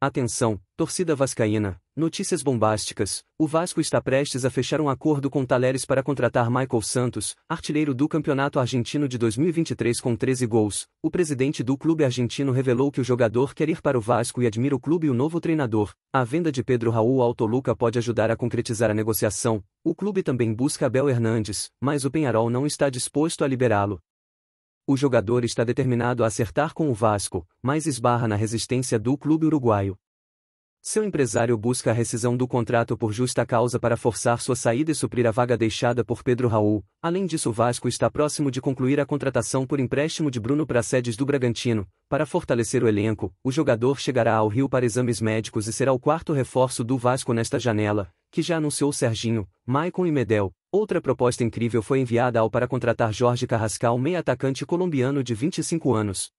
Atenção, torcida vascaína, notícias bombásticas. O Vasco está prestes a fechar um acordo com Taleres para contratar Michael Santos, artilheiro do Campeonato Argentino de 2023 com 13 gols. O presidente do clube argentino revelou que o jogador quer ir para o Vasco e admira o clube e o novo treinador. A venda de Pedro Raul ao Toluca pode ajudar a concretizar a negociação. O clube também busca Abel Hernandes, mas o Penharol não está disposto a liberá-lo o jogador está determinado a acertar com o Vasco, mas esbarra na resistência do clube uruguaio, seu empresário busca a rescisão do contrato por justa causa para forçar sua saída e suprir a vaga deixada por Pedro Raul. Além disso, o Vasco está próximo de concluir a contratação por empréstimo de Bruno para sedes do Bragantino. Para fortalecer o elenco, o jogador chegará ao Rio para exames médicos e será o quarto reforço do Vasco nesta janela, que já anunciou Serginho, Maicon e Medel. Outra proposta incrível foi enviada ao para contratar Jorge Carrascal, meia atacante colombiano de 25 anos.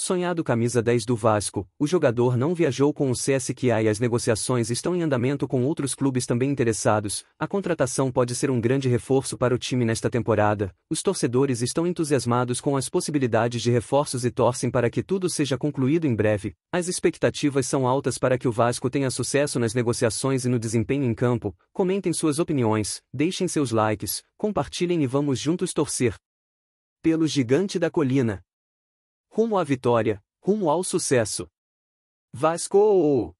Sonhado camisa 10 do Vasco, o jogador não viajou com o CSKA e as negociações estão em andamento com outros clubes também interessados. A contratação pode ser um grande reforço para o time nesta temporada. Os torcedores estão entusiasmados com as possibilidades de reforços e torcem para que tudo seja concluído em breve. As expectativas são altas para que o Vasco tenha sucesso nas negociações e no desempenho em campo. Comentem suas opiniões, deixem seus likes, compartilhem e vamos juntos torcer pelo gigante da colina rumo à vitória, rumo ao sucesso. Vasco!